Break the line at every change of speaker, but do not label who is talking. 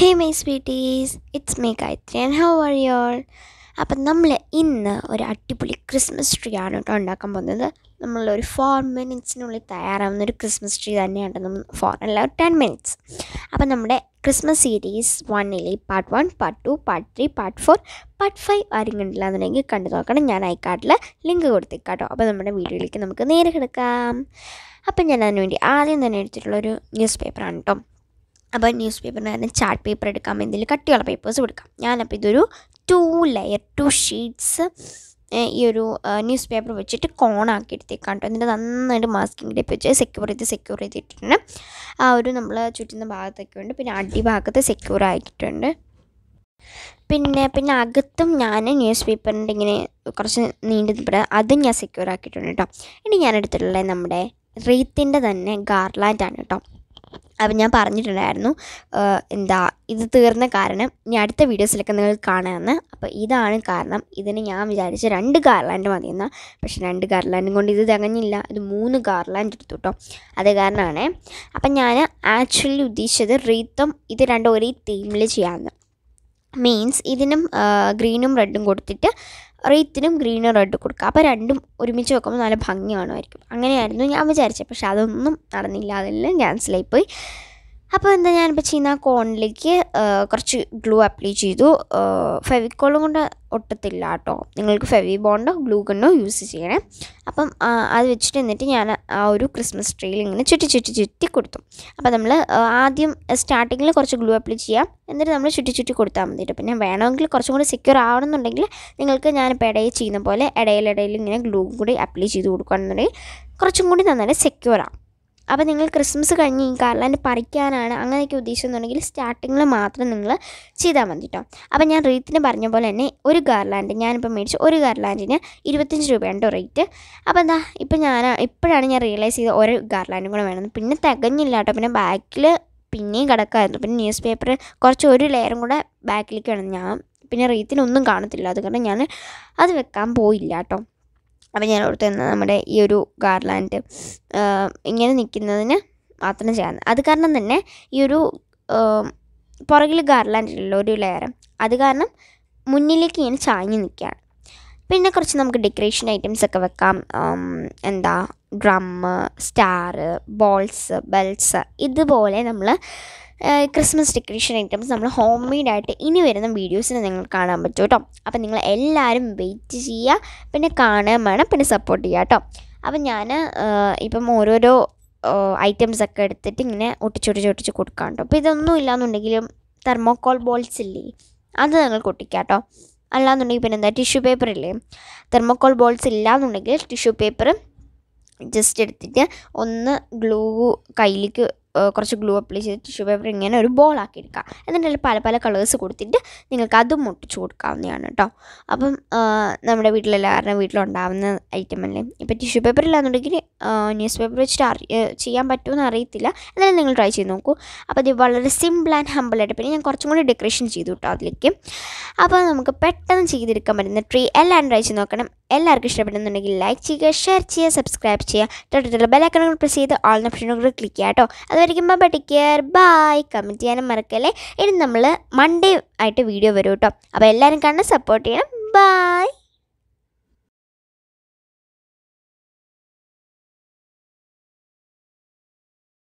hey my sweeties it's me Gayathri and how are y'all അപ്പം നമ്മൾ ഇന്ന് ഒരു അടിപൊളി ക്രിസ്മസ് ട്രീ ആണ് കേട്ടോ ഉണ്ടാക്കാൻ പോകുന്നത് നമ്മളൊരു ഫോർ മിനിറ്റ്സിനുള്ളിൽ തയ്യാറാവുന്ന ഒരു ക്രിസ്മസ് ട്രീ തന്നെയാണ് നമ്മൾ ഫോർ അല്ല ടെൻ മിനിറ്റ്സ് അപ്പം നമ്മുടെ ക്രിസ്മസ് സീരീസ് വണ്ണിൽ part one part two part three part four part five ആരും കണ്ടില്ല എന്നുണ്ടെങ്കിൽ കണ്ടു നോക്കണം ഞാൻ ഐക്കാട്ടിൽ ലിങ്ക് കൊടുത്തേക്കാട്ടോ അപ്പോൾ നമ്മുടെ വീഡിയോയിലേക്ക് നമുക്ക് നേരെ കിടക്കാം അപ്പം ഞാൻ അതിനുവേണ്ടി ആദ്യം തന്നെ എടുത്തിട്ടുള്ളൊരു ന്യൂസ് പേപ്പറാണ് കേട്ടോ അപ്പോൾ ന്യൂസ് പേപ്പറിനായിരുന്നു ചാർട്ട് പേപ്പർ എടുക്കാം എന്തെങ്കിലും കട്ടിയുള്ള പേപ്പേഴ്സ് എടുക്കാം ഞാനപ്പോൾ ഇതൊരു ടു ലെയർ ടു ഷീറ്റ്സ് ഈ ഒരു ന്യൂസ് പേപ്പർ വെച്ചിട്ട് കോണാക്കി എടുത്തേക്കാം കേട്ടോ എന്നിട്ട് നന്നായിട്ട് മാസ്കിങ് ടേപ്പ് വെച്ച് സെക്യൂർ ചെയ്ത് സെക്യൂർ ചെയ്തിട്ടുണ്ട് ആ ഒരു നമ്മൾ ചുറ്റുന്ന ഭാഗത്തൊക്കെ ഉണ്ട് പിന്നെ അടിഭാഗത്ത് സെക്യൂർ ആക്കിയിട്ടുണ്ട് പിന്നെ പിന്നെ അകത്തും ഞാൻ ന്യൂസ് പേപ്പറിൻ്റെ ഇങ്ങനെ കുറച്ച് നീണ്ടു നിൽപ്പിടുക അതും ഞാൻ സെക്യൂർ ആക്കിയിട്ടുണ്ട് കേട്ടോ ഇനി ഞാൻ എടുത്തിട്ടുള്ളത് നമ്മുടെ റീത്തിൻ്റെ തന്നെ ഗാർലാൻഡാണ് കേട്ടോ അപ്പം ഞാൻ പറഞ്ഞിട്ടുണ്ടായിരുന്നു എന്താ ഇത് തീർന്ന കാരണം ഇനി അടുത്ത വീഡിയോസിലൊക്കെ നിങ്ങൾ കാണാമെന്ന് അപ്പോൾ ഇതാണ് കാരണം ഇതിന് ഞാൻ വിചാരിച്ച രണ്ട് കാർലാൻഡ് മതി എന്നാൽ പക്ഷേ രണ്ട് കാർലാൻഡും കൊണ്ട് ഇത് തികഞ്ഞില്ല ഇത് മൂന്ന് കാർലാൻഡ് എടുത്തു കേട്ടോ അത് കാരണമാണ് അപ്പം ഞാൻ ആക്ച്വലി ഉദ്ദേശിച്ചത് റീത്തും ഇത് രണ്ടും ഒരേ തീമിൽ ചെയ്യാമെന്ന് മീൻസ് ഇതിനും ഗ്രീനും റെഡും കൊടുത്തിട്ട് റേറ്റിനും ഗ്രീനും റെഡ് കൊടുക്കുക അപ്പോൾ രണ്ടും ഒരുമിച്ച് വെക്കുമ്പോൾ നല്ല ഭംഗി കാണുമായിരിക്കും അങ്ങനെയായിരുന്നു ഞാൻ വിചാരിച്ചത് പക്ഷെ അതൊന്നും നടന്നില്ല അതെല്ലാം ക്യാൻസലായിപ്പോയി അപ്പോൾ എന്താ ഞാനിപ്പോൾ ചെയ്യുന്ന കോണിലേക്ക് കുറച്ച് ഗ്ലൂ അപ്ലൈ ചെയ്തു ഫെവിക്കോളും കൊണ്ട് ഒട്ടത്തില്ല കേട്ടോ നിങ്ങൾക്ക് ഫെവി ബോണ്ടോ ഗ്ലൂ കണ്ടോ യൂസ് ചെയ്യണേ അപ്പം അത് വെച്ചിട്ട് എന്നിട്ട് ഞാൻ ആ ഒരു ക്രിസ്മസ് ട്രീയിൽ ഇങ്ങനെ ചുറ്റി ചുറ്റി ചുറ്റി കൊടുത്തു അപ്പോൾ നമ്മൾ ആദ്യം സ്റ്റാർട്ടിങ്ങിൽ കുറച്ച് ഗ്ലൂ അപ്ലൈ ചെയ്യാം എന്നിട്ട് നമ്മൾ ചുറ്റി ചുറ്റി കൊടുത്താൽ മതി പിന്നെ വേണമെങ്കിൽ കുറച്ചും കൂടി സെക്യൂർ ആവണമെന്നുണ്ടെങ്കിൽ നിങ്ങൾക്ക് ഞാനിപ്പോൾ ഇടയിൽ ചെയ്യുന്ന പോലെ ഇടയിലിടയിൽ ഇങ്ങനെ ഗ്ലൂ കൂടി അപ്ലൈ ചെയ്ത് കൊടുക്കുകയാണെന്നുണ്ടെങ്കിൽ കുറച്ചും കൂടി നന്നായിട്ട് സെക്യൂർ ആവും അപ്പോൾ നിങ്ങൾ ക്രിസ്മസ് കഴിഞ്ഞ് ഈ ഗാർലാൻഡ് പറിക്കാനാണ് അങ്ങനെയൊക്കെ ഉദ്ദേശിക്കുന്നുണ്ടെങ്കിൽ സ്റ്റാർട്ടിങ്ങിൽ മാത്രം നിങ്ങൾ ചെയ്താൽ മതി കേട്ടോ അപ്പോൾ ഞാൻ റീത്തിന് പറഞ്ഞ പോലെ തന്നെ ഒരു ഗാർലാൻഡ് ഞാനിപ്പോൾ മേടിച്ച് ഒരു ഗാർലാൻഡിന് ഇരുപത്തഞ്ച് രൂപയാണ് റേറ്റ് അപ്പോൾ എന്താ ഇപ്പോൾ ഞാൻ ഇപ്പോഴാണ് ഞാൻ റിയലൈസ് ചെയ്ത ഒരു ഗാർലാൻഡും കൂടെ വേണമെന്ന് പിന്നെ തികഞ്ഞില്ല കേട്ടോ പിന്നെ ബാക്കിൽ പിന്നെയും കിടക്കായിരുന്നു പിന്നെ ന്യൂസ് പേപ്പർ കുറച്ച് ഒരു ലെയറും കൂടെ ബാക്കിലേക്ക് വേണം ഞാൻ പിന്നെ റീത്തിനൊന്നും കാണത്തില്ല അതുകൊണ്ട് ഞാൻ അത് വെക്കാൻ പോയില്ല കേട്ടോ അപ്പം ഞാൻ ഓർത്ത് എന്നാൽ നമ്മുടെ ഈ ഒരു ഗാർലാൻഡ് ഇങ്ങനെ നിൽക്കുന്നതിന് മാത്രം ചെയ്യാൻ അത് കാരണം തന്നെ ഈ ഒരു പുറകിൽ ഗാർലാൻഡ് ഉള്ള ഒരു ലെയർ അത് കാരണം മുന്നിലേക്ക് ഇങ്ങനെ ചാഞ്ഞ് നിൽക്കുകയാണ് പിന്നെ കുറച്ച് നമുക്ക് ഡെക്കറേഷൻ ഐറ്റംസ് ഒക്കെ വെക്കാം എന്താ ഡ്രമ്മ് സ്റ്റാർ ബോൾസ് ബെൽസ് ഇതുപോലെ നമ്മൾ ക്രിസ്മസ് ഡെക്കറേഷൻ ഐറ്റംസ് നമ്മൾ ഹോം ആയിട്ട് ഇനി വരുന്ന വീഡിയോസിന് നിങ്ങൾ കാണാൻ പറ്റും കേട്ടോ അപ്പം നിങ്ങൾ എല്ലാവരും വെയിറ്റ് ചെയ്യുക പിന്നെ കാണുകയും വേണം പിന്നെ സപ്പോർട്ട് ചെയ്യുക കേട്ടോ അപ്പം ഞാൻ ഇപ്പം ഓരോരോ ഐറ്റംസ് ഒക്കെ എടുത്തിട്ട് ഇങ്ങനെ ഒട്ടിച്ചൊട്ടിച്ച് ഒട്ടിച്ച് കൊടുക്കാം കേട്ടോ അപ്പോൾ ഇതൊന്നും ഇല്ലാന്നുണ്ടെങ്കിലും തെർമോക്കോൾ ബോൾസ് ഇല്ലേ അത് നിങ്ങൾ കൊട്ടിക്കാം കേട്ടോ അല്ലാന്നുണ്ടെങ്കിൽ പിന്നെ എന്താ ടിഷ്യൂ പേപ്പർ ഇല്ലേ തെർമോക്കോൾ ബോൾസ് ഇല്ലാന്നുണ്ടെങ്കിൽ ടിഷ്യൂ പേപ്പർ ജസ്റ്റ് എടുത്തിട്ട് ഒന്ന് ഗ്ലൂ കയ്യിലേക്ക് കുറച്ച് ഗ്ലൂ അപ്ലൈ ചെയ്ത് ടിഷ്യൂ പേപ്പർ ഇങ്ങനെ ഒരു ബോളാക്കി എടുക്കുക എന്നിട്ട് പല പല കളേഴ്സ് കൊടുത്തിട്ട് നിങ്ങൾക്ക് അതും മുട്ടിച്ച് കൊടുക്കാവുന്നതാണ് കേട്ടോ അപ്പം നമ്മുടെ വീട്ടിലെല്ലാവരുടെ വീട്ടിലുണ്ടാവുന്ന ഐറ്റം അല്ലേ ഇപ്പം ടിഷ്യൂ പേപ്പർ ഇല്ലാന്നുണ്ടെങ്കിൽ ന്യൂസ് പേപ്പർ വെച്ചിട്ട് അറി ചെയ്യാൻ പറ്റുമെന്ന് അറിയത്തില്ല എന്നാലും നിങ്ങൾ ട്രൈ ചെയ്ത് നോക്കൂ അപ്പോൾ ഇത് വളരെ സിമ്പിൾ ആൻഡ് ഹമ്പിൾ ആയിട്ട് പിന്നെ ഞാൻ കുറച്ചും കൂടി ഡെക്കറേഷൻ ചെയ്തു കേട്ടോ അതിലേക്ക് അപ്പോൾ നമുക്ക് പെട്ടെന്ന് ചെയ്തെടുക്കാൻ പറ്റുന്ന ട്രീ എല്ലാം ട്രൈ ചെയ്ത് നോക്കണം എല്ലാവർക്കും ഇഷ്ടപ്പെടുന്നുണ്ടെങ്കിൽ ലൈക്ക് ചെയ്യുക ഷെയർ ചെയ്യുക സബ്സ്ക്രൈബ് ചെയ്യുക തൊട്ടിട്ടുള്ള ബെലൈക്കണുകൾ പ്രസ് ചെയ്ത് ഓൾ ഓപ്ഷനുകൾ ക്ലിക്ക് ചെയ്യാം കേട്ടോ അതുവരെ സംസാരിക്കുമ്പോൾ പഠിക്കുക ബായ് കമൻറ്റ് ചെയ്യാനും മറക്കല്ലേ ഇനി നമ്മൾ മൺഡേ ആയിട്ട് വീഡിയോ വരും കേട്ടോ അപ്പോൾ എല്ലാവരും കണ്ണ് സപ്പോർട്ട് ചെയ്യണം ബായ്